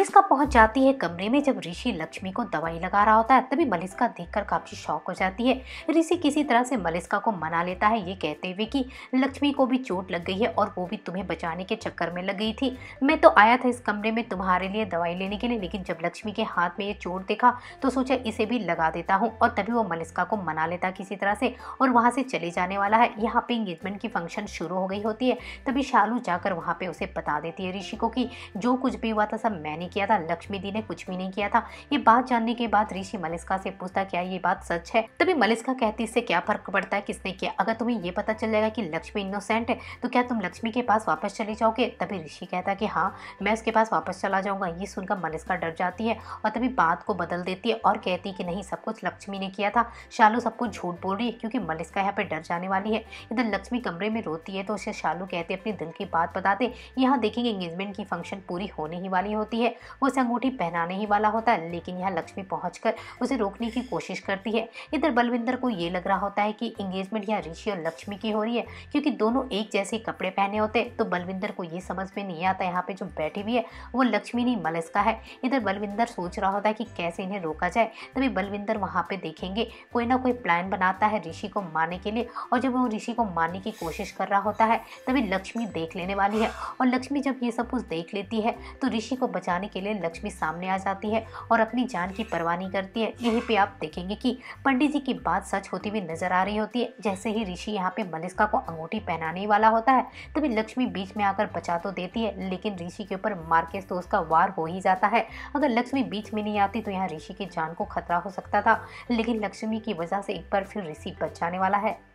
मलिस्का पहुंच जाती है कमरे में जब ऋषि लक्ष्मी को दवाई लगा रहा होता है तभी मलिस्का देखकर काफी शौक हो जाती है ऋषि किसी तरह से मलिस्का को मना लेता है ये कहते हुए कि लक्ष्मी को भी चोट लग गई है और वो भी तुम्हें बचाने के चक्कर में लग गई थी मैं तो आया था इस कमरे में तुम्हारे लिए दवाई लेने के लिए लेकिन जब लक्ष्मी के हाथ में ये चोट देखा तो सोचा इसे भी लगा देता हूँ और तभी वो मलिस्का को मना लेता किसी तरह से और वहाँ से चले जाने वाला है यहाँ पे इंगेजमेंट की फंक्शन शुरू हो गई होती है तभी शालू जाकर वहाँ पे उसे बता देती है ऋषि को कि जो कुछ भी हुआ था सब मैंने किया था लक्ष्मी दी ने कुछ भी नहीं किया था ये बात जानने के बाद ऋषि मलिस्का से पूछता क्या ये बात सच है तभी मलिस्का कहती इससे क्या फर्क पड़ता है किसने किया अगर तुम्हें ये पता चल जाएगा कि लक्ष्मी इनोसेंट है तो क्या तुम लक्ष्मी के पास वापस चले जाओगे तभी ऋषि कहता कि हाँ मैं उसके पास वापस चला जाऊंगा ये सुनकर मलिस्का डर जाती है और तभी बात को बदल देती है और कहती कि नहीं सब कुछ लक्ष्मी ने किया था शालू सब कुछ झूठ बोल रही है क्योंकि मलिस्का यहाँ पर डर जाने वाली है इधर लक्ष्मी कमरे में रोती है तो उसे शालू कहते अपने दिल की बात बताते यहाँ देखेंगे एंगेजमेंट की फंक्शन पूरी होने ही वाली होती है वो उसे अंगूठी पहनाने ही वाला होता है लेकिन यहाँ लक्ष्मी पहुँच उसे रोकने की कोशिश करती है इधर बलविंदर को ये लग रहा होता है कि इंगेजमेंट यहाँ ऋषि और लक्ष्मी की हो रही है क्योंकि दोनों एक जैसे कपड़े पहने होते तो बलविंदर को ये समझ में नहीं आता यहाँ पर जो बैठी हुई है वो लक्ष्मी नहीं मलस्का है इधर बलविंदर सोच रहा होता है कि कैसे इन्हें रोका जाए तभी बलविंदर वहाँ पर देखेंगे कोई ना कोई प्लान बनाता है ऋषि को मारने के लिए और जब वो ऋषि को मारने की कोशिश कर रहा होता है तभी लक्ष्मी देख लेने वाली है और लक्ष्मी जब ये सब कुछ देख लेती है तो ऋषि को बचाने के लिए लक्ष्मी सामने आ जाती है और अपनी जान की परवाह नहीं करती है यहीं पे आप देखेंगे कि पंडित जी की बात सच होती हुई नजर आ रही होती है जैसे ही ऋषि यहाँ पे मलिस्का को अंगूठी पहनाने वाला होता है तभी लक्ष्मी बीच में आकर बचा तो देती है लेकिन ऋषि के ऊपर मार्केस तो उसका वार हो ही जाता है अगर लक्ष्मी बीच में नहीं आती तो यहाँ ऋषि की जान को खतरा हो सकता था लेकिन लक्ष्मी की वजह से एक बार फिर ऋषि बच जाने वाला है